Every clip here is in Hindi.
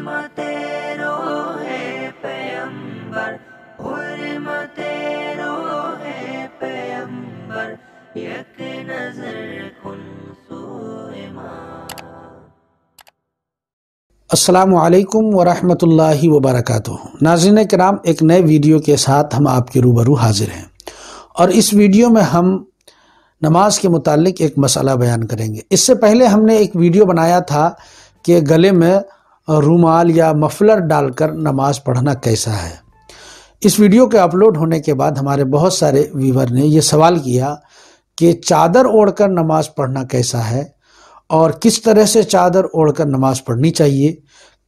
तेरो है पैम्बर हुरम नाजिन कराम एक नए वीडियो के साथ हम आपके रूबरू हाजिर हैं और इस वीडियो में हम नमाज के मुतालिक एक मसला बयान करेंगे इससे पहले हमने एक वीडियो बनाया था कि गले में रुमाल या मफलर डालकर नमाज पढ़ना कैसा है इस वीडियो के अपलोड होने के बाद हमारे बहुत सारे व्यूवर ने ये सवाल किया कि चादर ओढ़कर नमाज पढ़ना कैसा है और किस तरह से चादर ओढ़कर नमाज पढ़नी चाहिए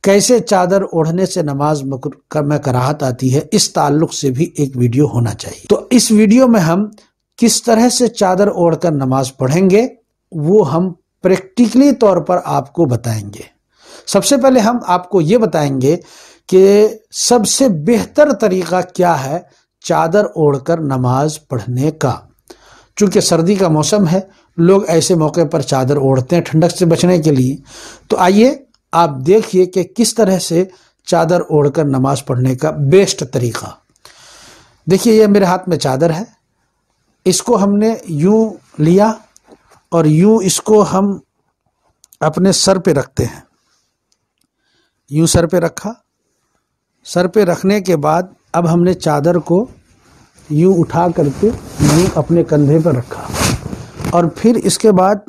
कैसे चादर ओढ़ने से नमाज में कराहत आती है इस ताल्लुक से भी एक वीडियो होना चाहिए तो इस वीडियो में हम किस तरह से चादर ओढ़कर नमाज पढ़ेंगे वो हम प्रैक्टिकली तौर पर आपको बताएंगे सबसे पहले हम आपको ये बताएंगे कि सबसे बेहतर तरीका क्या है चादर ओढ़कर नमाज पढ़ने का चूंकि सर्दी का मौसम है लोग ऐसे मौके पर चादर ओढ़ते हैं ठंडक से बचने के लिए तो आइए आप देखिए कि किस तरह से चादर ओढ़कर नमाज पढ़ने का बेस्ट तरीका देखिए यह मेरे हाथ में चादर है इसको हमने यूं लिया और यूं इसको हम अपने सर पे रखते हैं यूँ सर पे रखा सर पे रखने के बाद अब हमने चादर को यूँ उठा करके यूँ अपने कंधे पर रखा और फिर इसके बाद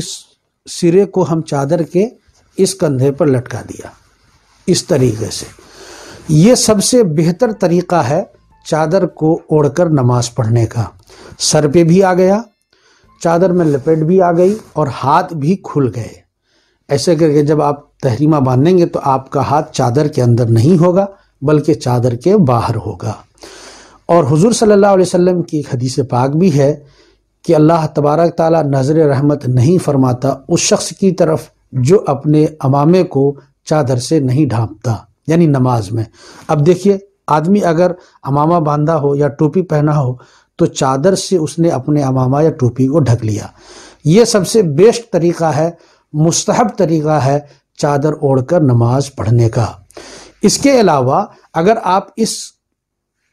इस सिरे को हम चादर के इस कंधे पर लटका दिया इस तरीके से ये सबसे बेहतर तरीका है चादर को ओढ़कर नमाज पढ़ने का सर पे भी आ गया चादर में लपेट भी आ गई और हाथ भी खुल गए ऐसे करके जब आप तहरीमा बांधेंगे तो आपका हाथ चादर के अंदर नहीं होगा बल्कि चादर के बाहर होगा और हुजूर सल्लल्लाहु अलैहि वसल्लम की एक हदीस पाक भी है कि अल्लाह तबारक ताला नज़र रहमत नहीं फरमाता उस शख्स की तरफ जो अपने अमामे को चादर से नहीं ढांपता यानी नमाज में अब देखिए आदमी अगर अमामा बांधा हो या टोपी पहना हो तो चादर से उसने अपने अमामा या टोपी को ढक लिया ये सबसे बेस्ट तरीका है मुस्तहब तरीक़ा है चादर ओढ़कर नमाज पढ़ने का इसके अलावा अगर आप इस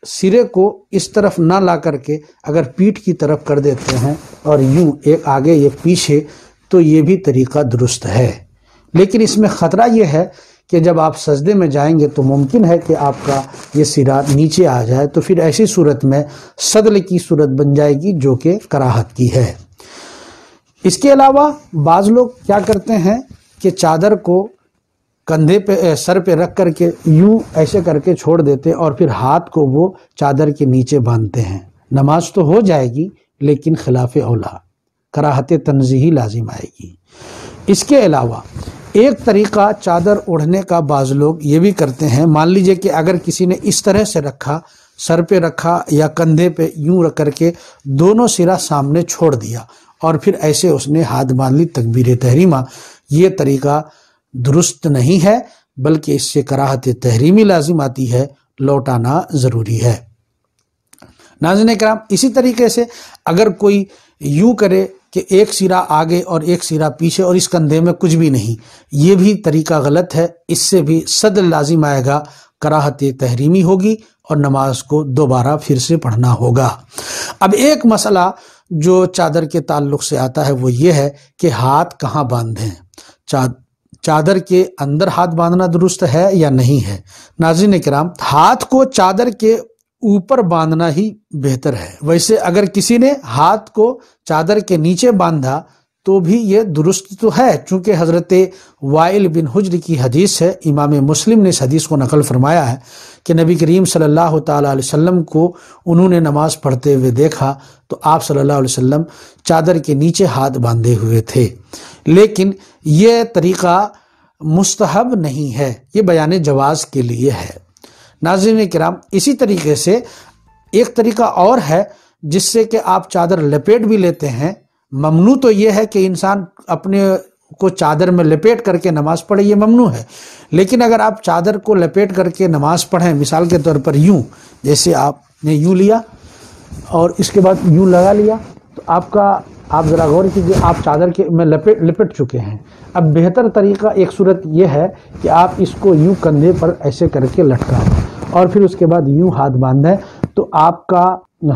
सिरे को इस तरफ ना ला करके अगर पीठ की तरफ कर देते हैं और यूं एक आगे ये पीछे तो ये भी तरीक़ा दुरुस्त है लेकिन इसमें ख़तरा ये है कि जब आप सजदे में जाएंगे तो मुमकिन है कि आपका ये सिरा नीचे आ जाए तो फिर ऐसी सूरत में सदल की सूरत बन जाएगी जो कि कराहत की है इसके अलावा बाज़ लोग क्या करते हैं कि चादर को कंधे पे सर पे रख करके यूं ऐसे करके छोड़ देते हैं और फिर हाथ को वो चादर के नीचे बांधते हैं नमाज तो हो जाएगी लेकिन खिलाफ औला कराहत तनजीही लाजिम आएगी इसके अलावा एक तरीका चादर ओढ़ने का बाज़ लोग ये भी करते हैं मान लीजिए कि अगर किसी ने इस तरह से रखा सर पे रखा या कंधे पे यूं रख करके दोनों सिरा सामने छोड़ दिया और फिर ऐसे उसने हाथ बांध ली तकबीर तहरीमा ये तरीका दुरुस्त नहीं है बल्कि इससे कराहत तहरीमी लाजिम आती है लौटाना ज़रूरी है नाजन कराम इसी तरीके से अगर कोई यूं करे कि एक सिरा आगे और एक सिरा पीछे और इस कंधे में कुछ भी नहीं ये भी तरीका गलत है इससे भी सद लाजिम आएगा कराहत तहरीमी होगी और नमाज को दोबारा फिर से पढ़ना होगा अब एक मसला जो चादर के ताल्लुक से आता है वो ये है कि हाथ कहाँ बांधें चादर के अंदर हाथ बांधना दुरुस्त है या नहीं है नाजिन कराम हाथ को चादर के ऊपर बांधना ही बेहतर है वैसे अगर किसी ने हाथ को चादर के नीचे बांधा तो भी ये दुरुस्त तो है चूँकि हज़रत वाइल बिन हजर की हदीस है इमाम मुस्लिम ने इस हदीस को नकल फरमाया है कि नबी करीम सल्लल्लाहु अलैहि वसल्लम को उन्होंने नमाज़ पढ़ते हुए देखा तो आप सल्लल्लाहु अलैहि वसल्लम चादर के नीचे हाथ बांधे हुए थे लेकिन ये तरीक़ा मुस्तहब नहीं है ये बयान जवाज़ के लिए है नाजिन कराम इसी तरीके से एक तरीका और है जिससे कि आप चादर लपेट भी लेते हैं ममनू तो ये है कि इंसान अपने को चादर में लपेट करके नमाज पढ़े ये ममनू है लेकिन अगर आप चादर को लपेट करके नमाज पढ़ें मिसाल के तौर पर यूँ जैसे आपने यूँ लिया और इसके बाद यूँ लगा लिया तो आपका आप ज़रा गौर कीजिए आप चादर के में लपेट लपेट चुके हैं अब बेहतर तरीका एक सूरत यह है कि आप इसको यूँ कंधे पर ऐसे करके लटकाएं और फिर उसके बाद यूँ हाथ बांधें तो आपका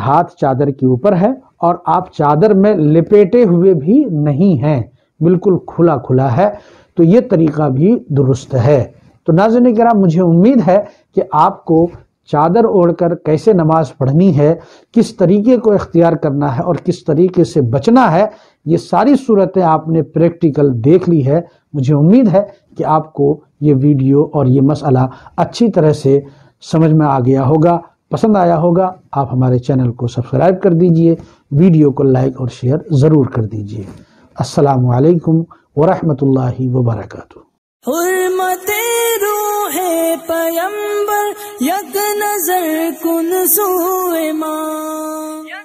हाथ चादर के ऊपर है और आप चादर में लपेटे हुए भी नहीं हैं बिल्कुल खुला खुला है तो ये तरीका भी दुरुस्त है तो नाजन कराम मुझे उम्मीद है कि आपको चादर ओढ़कर कैसे नमाज पढ़नी है किस तरीके को इख्तियार करना है और किस तरीके से बचना है ये सारी सूरतें आपने प्रैक्टिकल देख ली है मुझे उम्मीद है कि आपको ये वीडियो और ये मसला अच्छी तरह से समझ में आ गया होगा पसंद आया होगा आप हमारे चैनल को सब्सक्राइब कर दीजिए वीडियो को लाइक और शेयर ज़रूर कर दीजिए असलकम वरहमत ला वबरकू पयम्बर यक नजर कुन सोए मां